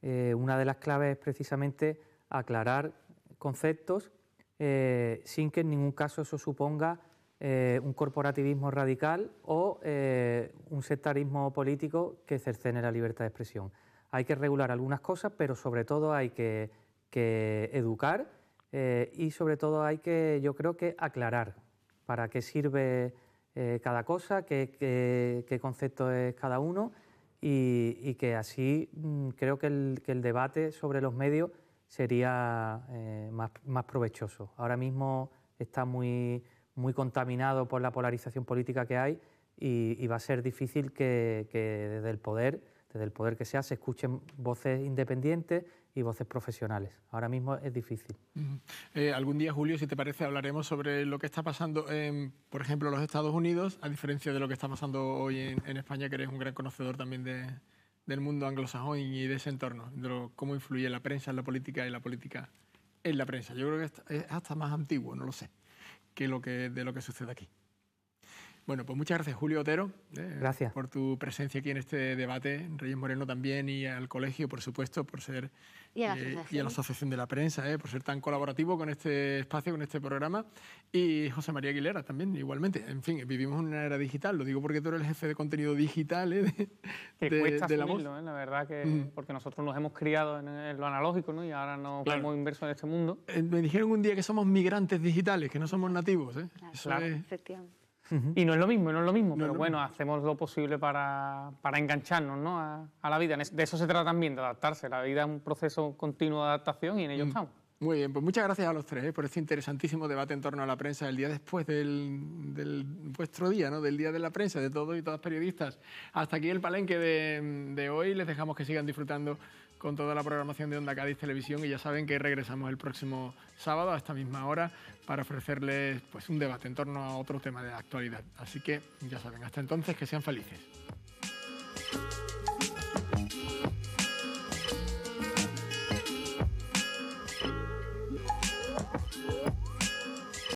eh, una de las claves es precisamente aclarar conceptos sin que en ningún caso eso suponga un corporativismo radical o un sectarismo político que cercene la libertad de expresión hay que regular algunas cosas, pero sobre todo hay que que educar eh, y sobre todo hay que, yo creo que aclarar para qué sirve eh, cada cosa, qué, concepto es cada uno y, que así mm, creo que el, debate sobre los medios sería eh, más, provechoso. Ahora mismo está muy, contaminado por la polarización política que hay y, va a ser difícil que, que desde el poder desde el poder que sea, se escuchen voces independientes y voces profesionales. Ahora mismo es difícil. Eh, algún día, Julio, si te parece, hablaremos sobre lo que está pasando en, por ejemplo, los Estados Unidos, a diferencia de lo que está pasando hoy en, España, que eres un gran conocedor también del mundo anglosajón y de ese entorno, de cómo influye la prensa en la política y la política en la prensa. Yo creo que es hasta más antiguo, no lo sé, que, lo que de lo que sucede aquí. Bueno, pues muchas gracias, Julio Otero. Eh, gracias. Por tu presencia aquí en este debate. Reyes Moreno también y al colegio, por supuesto, por ser. Y a la, eh, Asociación de la Prensa, eh, por ser tan colaborativo con este espacio, con este programa. Y José María Aguilera también, igualmente. En fin, vivimos en una era digital. Lo digo porque tú eres el jefe de contenido digital eh, de, cuesta la voz. la verdad, que mm. porque nosotros nos hemos criado en, lo analógico ¿no? y ahora nos claro. inversos en este mundo. me dijeron un día que somos migrantes digitales, que no somos nativos. Claro, efectivamente. Y no es lo mismo, no es lo mismo, pero bueno, hacemos lo posible para, para engancharnos ¿no? a, la vida. De eso se trata también, de adaptarse. La vida es un proceso continuo de adaptación y en ello mm. estamos. Muy bien, pues muchas gracias a los tres ¿eh? por este interesantísimo debate en torno a la prensa el día después del, vuestro día, ¿no? del día de la prensa, de todos y todas periodistas. Hasta aquí el palenque de, de hoy. Les dejamos que sigan disfrutando con toda la programación de Onda Cádiz Televisión y ya saben que regresamos el próximo sábado a esta misma hora para ofrecerles pues, un debate en torno a otro tema de la actualidad. Así que ya saben, hasta entonces que sean felices.